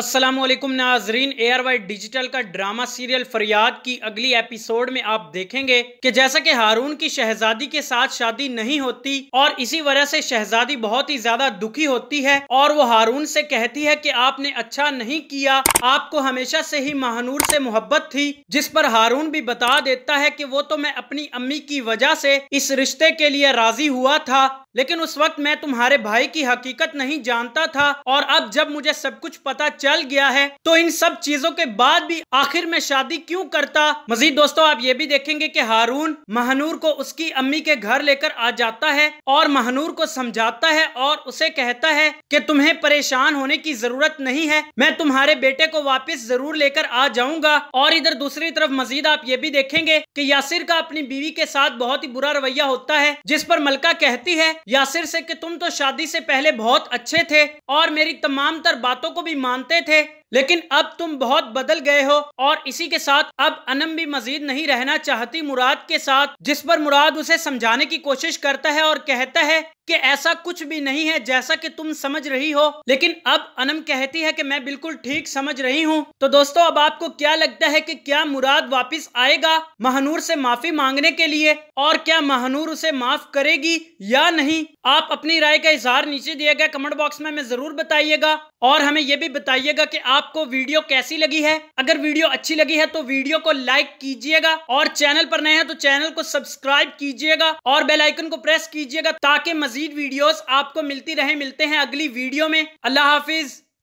Aslam Nazrin A R Y digital का drama serial Fariyad की अगली एपिसोड में आप देखेंगे कि जैसा कि हारून की शहजादी के साथ शादी नहीं होती और इसी वजह से शहजादी बहुत ही ज्यादा दुखी होती है और वो हारून से कहती है कि आपने अच्छा नहीं किया आपको हमेशा से ही महानूर से मोहब्बत थी जिस पर हारून भी बता देता है कि वो तो मैं अपनी अम्मी की वजह से इस रिश्ते के लिए राजी हुआ था लेकिन उस वक्त मैं तुम्हारे भाई की हकीकत नहीं जानता था और अब जब मुझे सब कुछ पता चल गया है तो इन सब चीजों के बाद भी आखिर में शादी क्यों करता मजीद दोस्तों आप ये भी देखेंगे कि हारून महानूर को उसकी अम्मी के घर लेकर आ जाता है और महानूर को समझाता है और उसे कहता है कि तुम्हें परेशान होने की जरूरत नहीं है मैं तुम्हारे बेटे को वापिस जरूर लेकर आ जाऊंगा और इधर दूसरी तरफ मजीद आप ये भी देखेंगे की यासिर का अपनी बीवी के साथ बहुत ही बुरा रवैया होता है जिस पर मलका कहती है यासिर से कि तुम तो शादी से पहले बहुत अच्छे थे और मेरी तमाम तर बातों को भी मानते थे लेकिन अब तुम बहुत बदल गए हो और इसी के साथ अब अनम भी मजीद नहीं रहना चाहती मुराद के साथ जिस पर मुराद उसे समझाने की कोशिश करता है और कहता है कि ऐसा कुछ भी नहीं है जैसा कि तुम समझ रही हो लेकिन अब अनम कहती है कि मैं बिल्कुल ठीक समझ रही हूँ तो दोस्तों अब आपको क्या लगता है कि क्या मुराद वापस आएगा महानूर से माफी मांगने के लिए और क्या महानूर उसे माफ करेगी या नहीं आप अपनी राय का इजहार नीचे दिए गए कमेंट बॉक्स में मैं जरूर बताइएगा और हमें यह भी बताइएगा कि आपको वीडियो कैसी लगी है अगर वीडियो अच्छी लगी है तो वीडियो को लाइक कीजिएगा और चैनल पर नए हैं तो चैनल को सब्सक्राइब कीजिएगा और बेल आइकन को प्रेस कीजिएगा ताकि मजीद वीडियोस आपको मिलती रहे मिलते हैं अगली वीडियो में अल्लाह हाफिज़